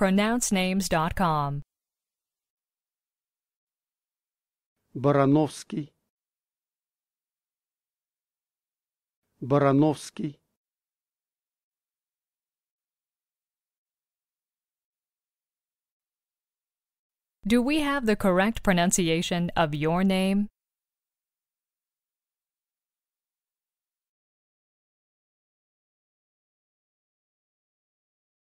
pronouncenames.com. Барановский Барановский Do we have the correct pronunciation of your name?